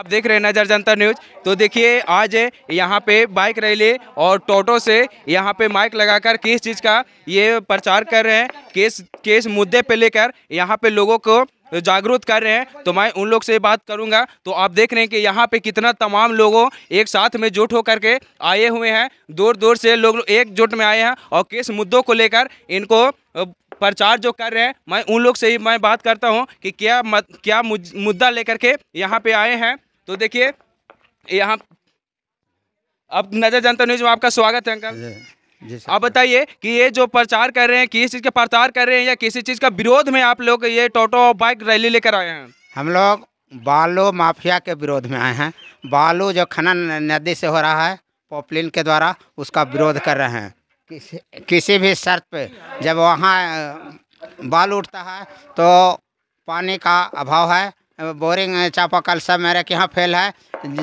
आप देख रहे हैं नजर जनता न्यूज तो देखिए आज यहाँ पे बाइक रैली और टोटो से यहाँ पे माइक लगाकर किस चीज़ का ये प्रचार कर रहे हैं किस किस मुद्दे पे लेकर यहाँ पे लोगों को जागरूक कर रहे हैं तो मैं उन लोग से बात करूंगा तो आप देख रहे हैं कि यहाँ पे कितना तमाम लोगों एक साथ में जुट होकर के आए हुए हैं दूर दूर से लोग एकजुट में आए हैं और किस मुद्दों को लेकर इनको प्रचार जो कर रहे हैं मैं उन लोग से ही मैं बात करता हूँ कि क्या मत, क्या मुद्दा लेकर के यहाँ पे आए हैं तो देखिए यहाँ अब नजर जनता न्यूज में आपका स्वागत है अंकल आप बताइए कि ये जो प्रचार कर रहे हैं किसी चीज़ का प्रचार कर रहे हैं या किसी चीज़ का विरोध में आप लोग ये टोटो और बाइक रैली लेकर आए हैं हम लोग बालू माफिया के विरोध में आए हैं बालू जो खनन नदी से हो रहा है पोपलिन के द्वारा उसका विरोध कर रहे हैं किसी किसी भी शर्त पे जब वहाँ बाल उठता है तो पानी का अभाव है बोरिंग कल सब मेरे के यहाँ फेल है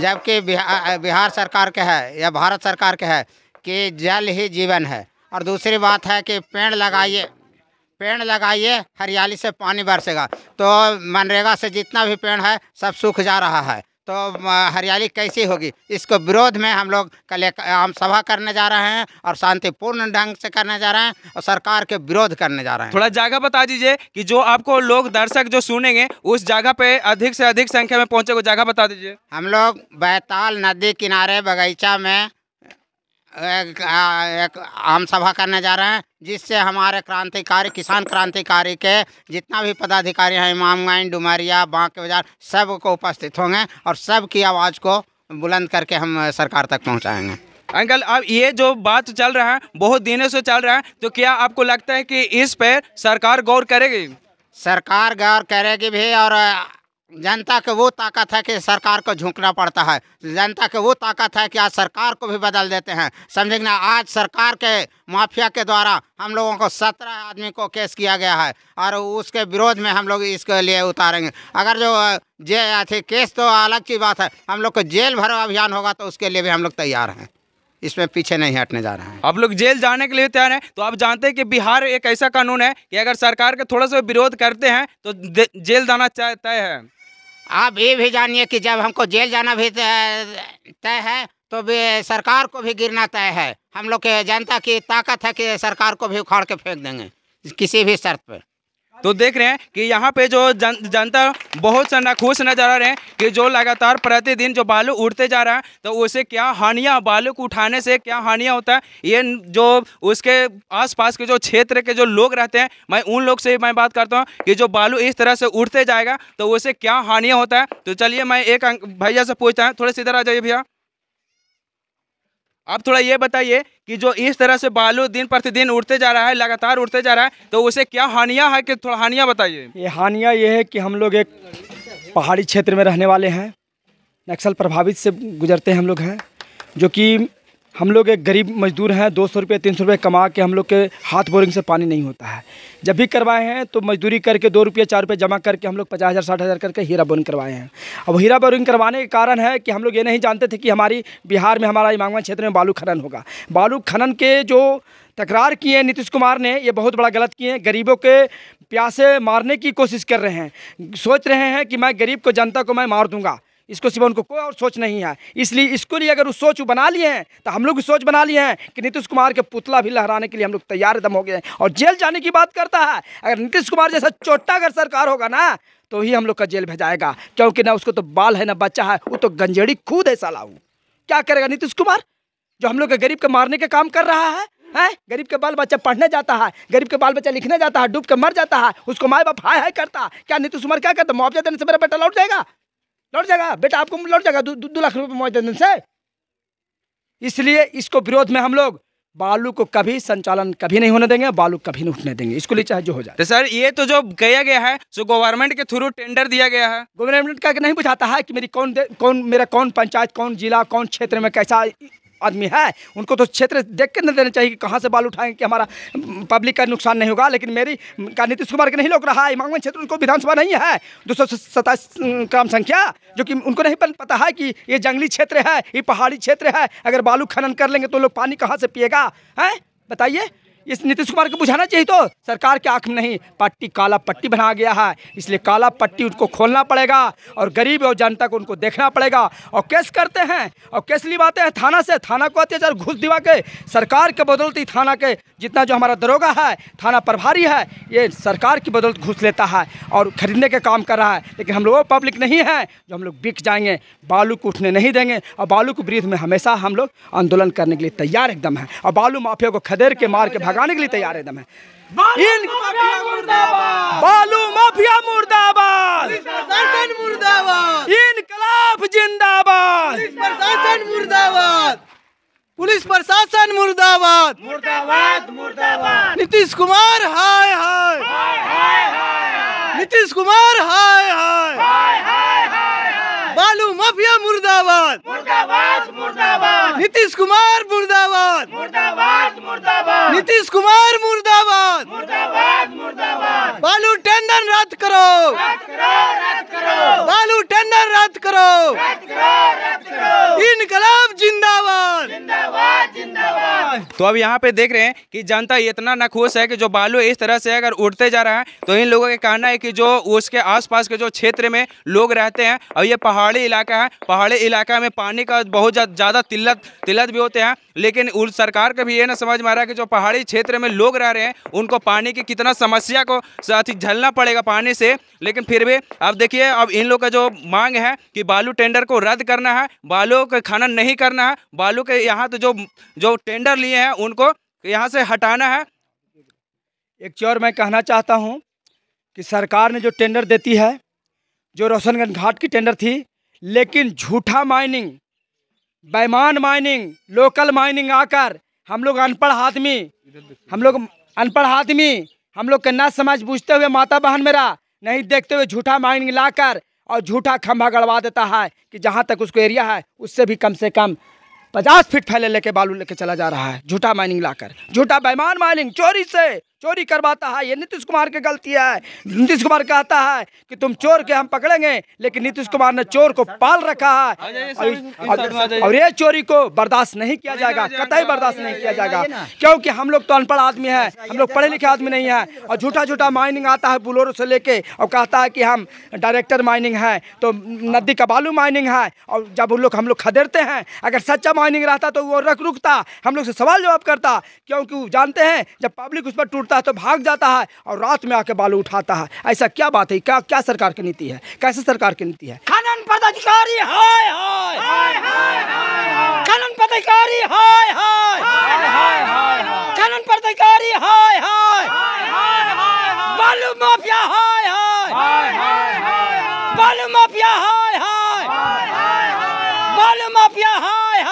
जबकि बिहार बिहार सरकार के है या भारत सरकार के है कि जल ही जीवन है और दूसरी बात है कि पेड़ लगाइए पेड़ लगाइए हरियाली से पानी बरसेगा तो मनरेगा से जितना भी पेड़ है सब सूख जा रहा है तो हरियाली कैसी होगी इसको विरोध में हम लोग कल एक आम सभा करने जा रहे हैं और शांतिपूर्ण ढंग से करने जा रहे हैं और सरकार के विरोध करने जा रहे हैं थोड़ा जगह बता दीजिए कि जो आपको लोग दर्शक जो सुनेंगे उस जगह पे अधिक से अधिक संख्या में पहुंचे को जगह बता दीजिए हम लोग बैताल नदी किनारे बगीचा में एक, एक आम सभा करने जा रहे हैं जिससे हमारे क्रांतिकारी किसान क्रांतिकारी के जितना भी पदाधिकारी हैं इमामगंज डुमरिया बांके बाजार सब को उपस्थित होंगे और सब की आवाज़ को बुलंद करके हम सरकार तक पहुंचाएंगे अंकल अब ये जो बात चल रहा है बहुत दिनों से चल रहा है तो क्या आपको लगता है कि इस पर सरकार गौर करेगी सरकार गौर करेगी भी और जनता के वो ताकत है कि सरकार को झुकना पड़ता है जनता के वो ताकत है कि आज सरकार को भी बदल देते हैं समझेंगे ना आज सरकार के माफिया के द्वारा हम लोगों को सत्रह आदमी को केस किया गया है और उसके विरोध में हम लोग इसके लिए उतारेंगे अगर जो जे अथी केस तो अलग की बात है हम लोग को जेल भरो अभियान होगा तो उसके लिए भी हम लोग तैयार हैं इसमें पीछे नहीं हटने जा रहे हैं आप लोग जेल जाने के लिए तैयार हैं तो आप जानते हैं कि बिहार एक ऐसा कानून है कि अगर सरकार के थोड़ा सा विरोध करते हैं तो जेल जाना तय है आप ये भी जानिए कि जब हमको जेल जाना भी तय है तो भी सरकार को भी गिरना तय है हम लोग के जनता की ताकत है कि सरकार को भी उखाड़ के फेंक देंगे किसी भी शर्त पर तो देख रहे हैं कि यहाँ पे जो जन, जनता बहुत सारा नाखुश नजर आ रहे हैं कि जो लगातार प्रतिदिन जो बालू उड़ते जा रहा है तो उसे क्या हानियाँ बालू को उठाने से क्या हानियाँ होता है ये जो उसके आसपास के जो क्षेत्र के जो लोग रहते हैं मैं उन लोग से मैं बात करता हूँ कि जो बालू इस तरह से उड़ते जाएगा तो उसे क्या हानियाँ होता है तो चलिए मैं एक भैया से पूछता हूँ थोड़े से इधर आ जाइए भैया आप थोड़ा ये बताइए कि जो इस तरह से बालू दिन प्रतिदिन उड़ते जा रहा है लगातार उड़ते जा रहा है तो उसे क्या हानिया है कि थोड़ा हानिया बताइए ये हानिया ये है कि हम लोग एक पहाड़ी क्षेत्र में रहने वाले हैं नक्सल प्रभावित से गुजरते हम लोग हैं जो कि हम लोग एक गरीब मजदूर हैं दो सौ रुपये तीन सौ रुपये कमा के हम लोग के हाथ बोरिंग से पानी नहीं होता है जब भी करवाए हैं तो मजदूरी करके दो रुपये चार रुपये जमा करके हम लोग पचास हज़ार साठ हज़ार करके हीरा बोरिंग करवाए हैं अब हीरा बोरिंग करवाने के कारण है कि हम लोग ये नहीं जानते थे कि हमारी बिहार में हमारा इमांगवा क्षेत्र में बालू खनन होगा बालू खनन के जो तकरार किए नीतीश कुमार ने ये बहुत बड़ा गलत किए हैं गरीबों के प्यासे मारने की कोशिश कर रहे हैं सोच रहे हैं कि मैं गरीब को जनता को मैं मार दूंगा इसको सिवा उनको कोई और सोच नहीं है इसलिए इसको लिए अगर उस सोच बना लिए हैं तो हम लोग भी सोच बना लिए हैं कि नीतीश कुमार के पुतला भी लहराने के लिए हम लोग तैयार दम हो गए हैं और जेल जाने की बात करता है अगर नीतीश कुमार जैसा चोटा अगर सरकार होगा ना तो ही हम लोग का जेल भेजाएगा क्योंकि ना उसको तो बाल है ना बच्चा है वो तो गंजेड़ी खुद है सालाऊ क्या करेगा नीतीश कुमार जो हम लोग के गरीब के मारने का काम कर रहा है है गरीब के बाल बच्चा पढ़ने जाता है गरीब के बाल बच्चा लिखने जाता है डूब के मर जाता है उसको माए बाप हाय हाय करता है क्या नीतीश कुमार क्या करता मुआवजा देने से मेरा बेटा लौट जाएगा लौट जाएगा बेटा आपको लौट जाएगा दो, दो, लाख रुपये मुआवजा से इसलिए इसको विरोध में हम लोग बालू को कभी संचालन कभी नहीं होने देंगे बालू कभी नहीं उठने देंगे इसको लिए चाहे जो हो जाए तो सर ये तो जो किया गया है जो गवर्नमेंट के थ्रू टेंडर दिया गया है गवर्नमेंट का नहीं बुझाता है कि मेरी कौन कौन मेरा कौन पंचायत कौन जिला कौन क्षेत्र में कैसा आदमी है उनको तो क्षेत्र देख के नहीं देना चाहिए कि कहाँ से बाल उठाएं कि हमारा पब्लिक का नुकसान नहीं होगा लेकिन मेरी का नीतीश कुमार के नहीं लोग रहा है इमामगंज क्षेत्र उनको विधानसभा नहीं है दो सौ सताईस ग्राम संख्या जो कि उनको नहीं पता है कि ये जंगली क्षेत्र है ये पहाड़ी क्षेत्र है अगर बालू खनन कर लेंगे तो लोग पानी कहाँ से पिएगा हैं बताइए इस नीतीश कुमार को बुझाना चाहिए तो सरकार के आंख में नहीं पट्टी काला पट्टी बना गया है इसलिए काला पट्टी उनको खोलना पड़ेगा और गरीब और जनता को उनको देखना पड़ेगा और केस करते हैं और केस लिवाते हैं थाना से थाना को अत्याचार घुस दिवा के सरकार के बदौलती थाना के जितना जो हमारा दरोगा है थाना प्रभारी है ये सरकार की बदौलत घुस लेता है और खरीदने के काम कर रहा है लेकिन हम लोग वो पब्लिक नहीं है जो हम लोग बिक जाएंगे बालू को उठने नहीं देंगे और बालू के विरुद्ध में हमेशा हम लोग आंदोलन करने के लिए तैयार एकदम है और बालू माफिया को खदेड़ के मार के भाग भगाने के लिए तैयार है एकदम है इन बालू माफिया मुर्दाबाद प्रशासन मुर्दाबाद इनकलाब जिंदाबाद प्रशासन मुर्दाबाद पुलिस प्रशासन मुर्दाबाद मुर्दाबाद मुर्दाबाद नीतीश कुमार हाय हाय नीतीश कुमार हाय हाय बालू माफिया मुर्दाबाद मुर्दाबाद मुर्दाबाद नीतीश कुमार मुर्दाबाद मुर्दाबाद मुर्दाबाद नीतीश कुमार मुर्दाबाद मुर्दाबाद मुर्दाबाद बालू टेंडर रद्द करो रद्द करो रद्द करो बालू टेंडर रद्द करो रद्द करो रद्द करो इन तो अब यहाँ पे देख रहे हैं कि जनता इतना नाखुश है कि जो बालू इस तरह से अगर उड़ते जा रहा है तो इन लोगों का कहना है कि जो उसके आसपास के जो क्षेत्र में लोग रहते हैं और ये पहाड़ी इलाका है पहाड़ी इलाका में पानी का बहुत ज़्यादा तिल्लत तिल्लत भी होते हैं लेकिन उस सरकार का भी ये ना समझ में आ रहा है कि जो पहाड़ी क्षेत्र में लोग रह रहे हैं उनको पानी की कितना समस्या को साथ ही झलना पड़ेगा पानी से लेकिन फिर भी अब देखिए अब इन लोग का जो मांग है कि बालू टेंडर को रद्द करना है बालू का खनन नहीं करना है बालू के यहाँ तो जो जो टेंडर लिए हैं हैं उनको यहाँ से हटाना है एक चौर मैं कहना चाहता हूँ कि सरकार ने जो टेंडर देती है जो रोशनगंज घाट की टेंडर थी लेकिन झूठा माइनिंग बैमान माइनिंग लोकल माइनिंग आकर हम लोग अनपढ़ आदमी हम लोग अनपढ़ आदमी हम लोग कन्या समाज बूझते हुए माता बहन मेरा नहीं देखते हुए झूठा माइनिंग लाकर और झूठा खंभा गड़वा देता है कि जहाँ तक उसको एरिया है उससे भी कम से कम पचास फीट फैले लेके बालू लेके चला जा रहा है झूठा माइनिंग लाकर झूठा बेमान माइनिंग चोरी से चोरी करवाता है ये नीतीश कुमार की गलती है नीतीश कुमार कहता है कि तुम चोर के हम पकड़ेंगे लेकिन नीतीश कुमार ने चोर को पाल रखा है और ये चोरी को बर्दाश्त नहीं किया जाएगा कतई बर्दाश्त नहीं किया जाएगा क्योंकि हम लोग तो अनपढ़ आदमी है हम लोग पढ़े लिखे आदमी नहीं है और झूठा झूठा माइनिंग आता है बुलोरों से लेके और कहता है कि हम डायरेक्टर माइनिंग है तो नदी का बालू माइनिंग है और जब उन लोग हम लोग खदेड़ते हैं अगर सच्चा माइनिंग रहता तो वो रख रुकता हम लोग से सवाल जवाब करता क्योंकि जानते हैं जब पब्लिक उस पर टूट उठता है तो भाग जाता है और रात में आके बालू उठाता है ऐसा क्या बात है क्या क्या सरकार की नीति है कैसे सरकार की नीति है खनन पदाधिकारी खनन पदाधिकारी खनन पदाधिकारी बालू माफिया बालू माफिया बालू माफिया हाय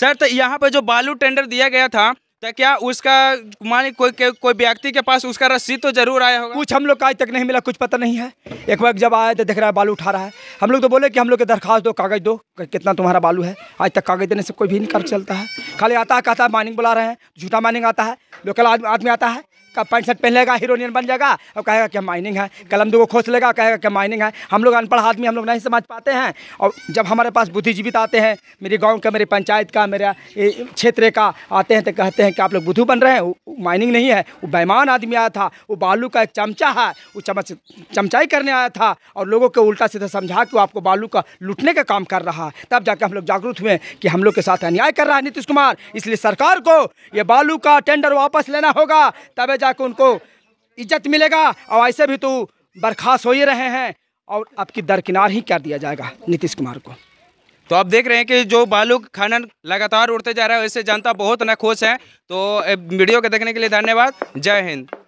सर तो यहाँ पे जो बालू टेंडर दिया गया था तो क्या उसका माने कोई कोई व्यक्ति के पास उसका रसीद तो जरूर आया होगा कुछ हम लोग का आज तक नहीं मिला कुछ पता नहीं है एक बार जब आया तो देख रहा है बालू उठा रहा है हम लोग तो बोले कि हम लोग के दरखास्त दो कागज दो कितना तुम्हारा बालू है आज तक कागज देने से कोई भी नहीं कर चलता है खाली आता है कहता है माइनिंग बुला रहे हैं झूठा माइनिंग आता है लोकल आदमी आता है का पैंट शर्ट पहनेगा हीरोइन बन जाएगा और कहेगा कि माइनिंग है कलम दो खोस लेगा कहेगा क्या माइनिंग है हम लोग अनपढ़ आदमी हम लोग नहीं समझ पाते हैं और जब हमारे पास बुद्धिजीवी आते हैं मेरे गाँव का मेरे पंचायत का मेरे क्षेत्र का आते हैं तो कहते हैं कि आप लोग बुद्धू बन रहे हैं माइनिंग नहीं है वो बेमान आदमी आया था वो बालू का एक चमचा है वो चमच चमचाई करने आया था और लोगों को उल्टा सीधा समझा कि वो आपको बालू का लुटने का काम कर रहा है तब जाकर हम लोग जागरूक हुए कि हम लोग के साथ अन्याय कर रहा है नीतीश कुमार इसलिए सरकार को ये बालू का टेंडर वापस लेना होगा तब जाकर उनको इज्जत मिलेगा और ऐसे भी तो बर्खास्त हो ही रहे हैं और आपकी दरकिनार ही कर दिया जाएगा नीतीश कुमार को तो आप देख रहे हैं कि जो बालू खनन लगातार उड़ते जा रहा है उससे जनता बहुत नाखुश है तो वीडियो को देखने के लिए धन्यवाद जय हिंद